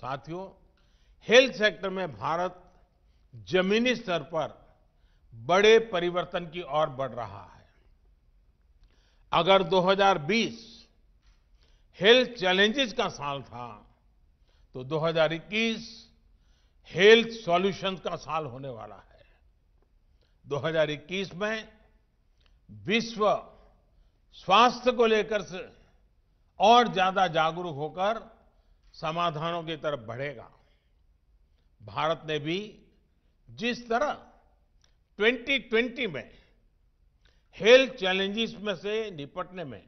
साथियों health sector में भारत जमीनी स्तर पर बड़े परिवर्तन की ओर बढ़ रहा है अगर 2020 हेल्थ चैलेंजेस का साल था तो 2021 हेल्थ सॉल्यूशंस का साल होने वाला है 2021 में विश्व स्वास्थ्य को लेकर से और ज्यादा जागरूक होकर समाधानों की तरफ बढ़ेगा भारत ने भी जिस तरह 2020 में हेल्थ चैलेंजेस में से निपटने में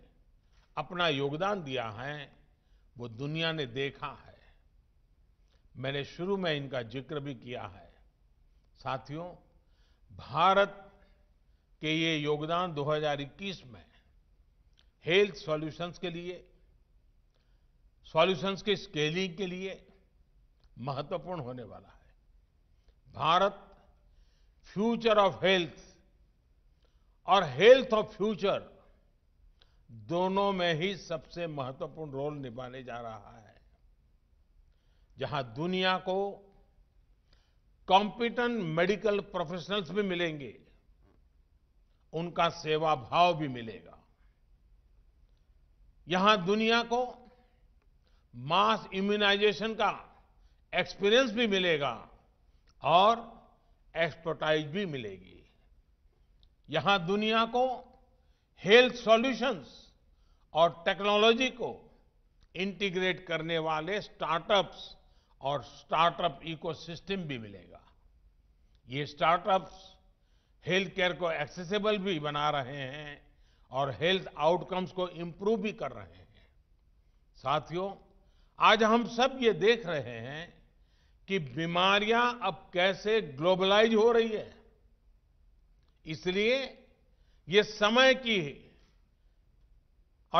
अपना योगदान दिया है वो दुनिया ने देखा है मैंने शुरू में इनका जिक्र भी किया है साथियों भारत के ये योगदान 2021 में हेल्थ सॉल्यूशंस के लिए सॉल्यूशंस की स्केलिंग के लिए महत्वपूर्ण होने वाला है भारत फ्यूचर ऑफ हेल्थ और हेल्थ ऑफ फ्यूचर दोनों में ही सबसे महत्वपूर्ण रोल निभाने जा रहा है जहां दुनिया को कॉम्पिटेंट मेडिकल प्रोफेशनल्स भी मिलेंगे उनका सेवा भाव भी मिलेगा यहां दुनिया को मास इम्यूनाइजेशन का एक्सपीरियंस भी मिलेगा और एक्सपर्टाइज भी मिलेगी यहां दुनिया को हेल्थ सॉल्यूशंस और टेक्नोलॉजी को इंटीग्रेट करने वाले स्टार्टअप्स और स्टार्टअप इकोसिस्टम भी मिलेगा ये स्टार्टअप्स हेल्थ केयर को एक्सेसिबल भी बना रहे हैं और हेल्थ आउटकम्स को इम्प्रूव भी कर रहे हैं साथियों आज हम सब ये देख रहे हैं कि बीमारियां अब कैसे ग्लोबलाइज हो रही है इसलिए ये समय की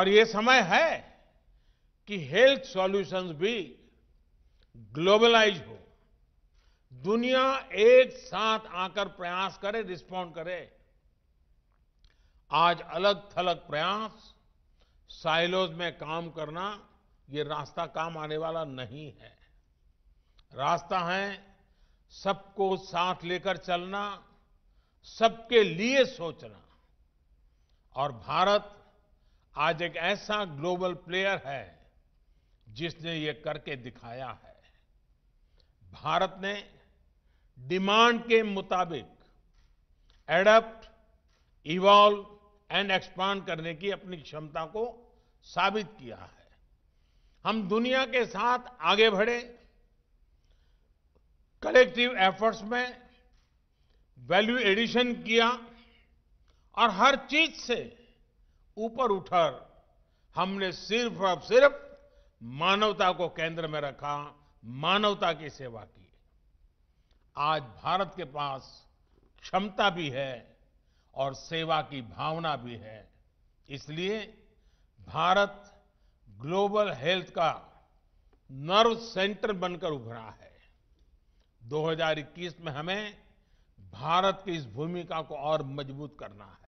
और ये समय है कि हेल्थ सॉल्यूशंस भी ग्लोबलाइज हो दुनिया एक साथ आकर प्रयास करे रिस्पॉन्ड करे आज अलग थलग प्रयास साइलोज में काम करना ये रास्ता काम आने वाला नहीं है रास्ता है सबको साथ लेकर चलना सबके लिए सोचना और भारत आज एक ऐसा ग्लोबल प्लेयर है जिसने ये करके दिखाया है भारत ने डिमांड के मुताबिक एडप्ट इवॉल्व एंड एक्सपांड करने की अपनी क्षमता को साबित किया है हम दुनिया के साथ आगे बढ़े कलेक्टिव एफर्ट्स में वैल्यू एडिशन किया और हर चीज से ऊपर उठकर हमने सिर्फ और सिर्फ मानवता को केंद्र में रखा मानवता की सेवा की आज भारत के पास क्षमता भी है और सेवा की भावना भी है इसलिए भारत ग्लोबल हेल्थ का नर्व सेंटर बनकर उभरा है 2021 में हमें भारत की इस भूमिका को और मजबूत करना है